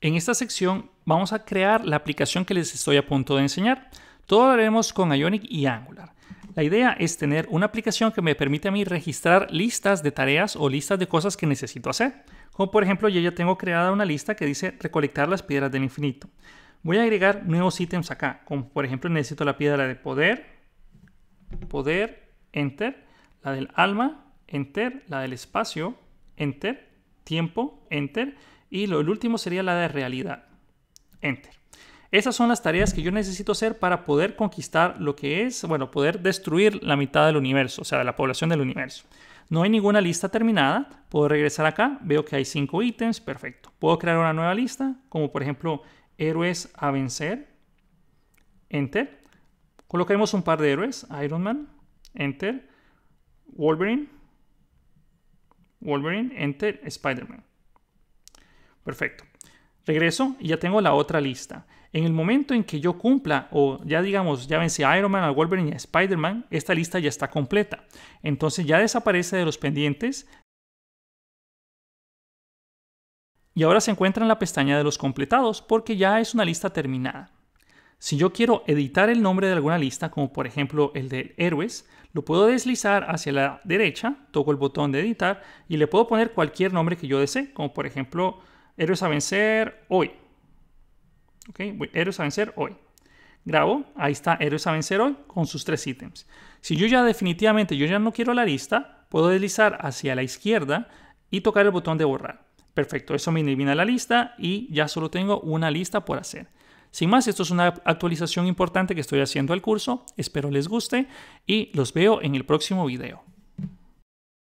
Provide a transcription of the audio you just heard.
En esta sección vamos a crear la aplicación que les estoy a punto de enseñar. Todo lo haremos con Ionic y Angular. La idea es tener una aplicación que me permite a mí registrar listas de tareas o listas de cosas que necesito hacer. Como por ejemplo, yo ya tengo creada una lista que dice recolectar las piedras del infinito. Voy a agregar nuevos ítems acá, como por ejemplo necesito la piedra de poder, poder, enter, la del alma, enter, la del espacio, enter, tiempo, enter, y lo, el último sería la de realidad. Enter. Esas son las tareas que yo necesito hacer para poder conquistar lo que es, bueno, poder destruir la mitad del universo, o sea, de la población del universo. No hay ninguna lista terminada. Puedo regresar acá, veo que hay cinco ítems, perfecto. Puedo crear una nueva lista, como por ejemplo héroes a vencer. Enter. Colocaremos un par de héroes, Iron Man, Enter, Wolverine, Wolverine, Enter, Spider-Man. Perfecto. Regreso y ya tengo la otra lista. En el momento en que yo cumpla, o ya digamos, ya vencí a Iron Man, a Wolverine y a Spider-Man, esta lista ya está completa. Entonces ya desaparece de los pendientes. Y ahora se encuentra en la pestaña de los completados porque ya es una lista terminada. Si yo quiero editar el nombre de alguna lista, como por ejemplo el de héroes, lo puedo deslizar hacia la derecha, toco el botón de editar y le puedo poner cualquier nombre que yo desee, como por ejemplo Héroes a vencer hoy. héroes a vencer hoy. Grabo, ahí está, héroes a vencer hoy con sus tres ítems. Si yo ya definitivamente, yo ya no quiero la lista, puedo deslizar hacia la izquierda y tocar el botón de borrar. Perfecto, eso me elimina la lista y ya solo tengo una lista por hacer. Sin más, esto es una actualización importante que estoy haciendo al curso, espero les guste y los veo en el próximo video.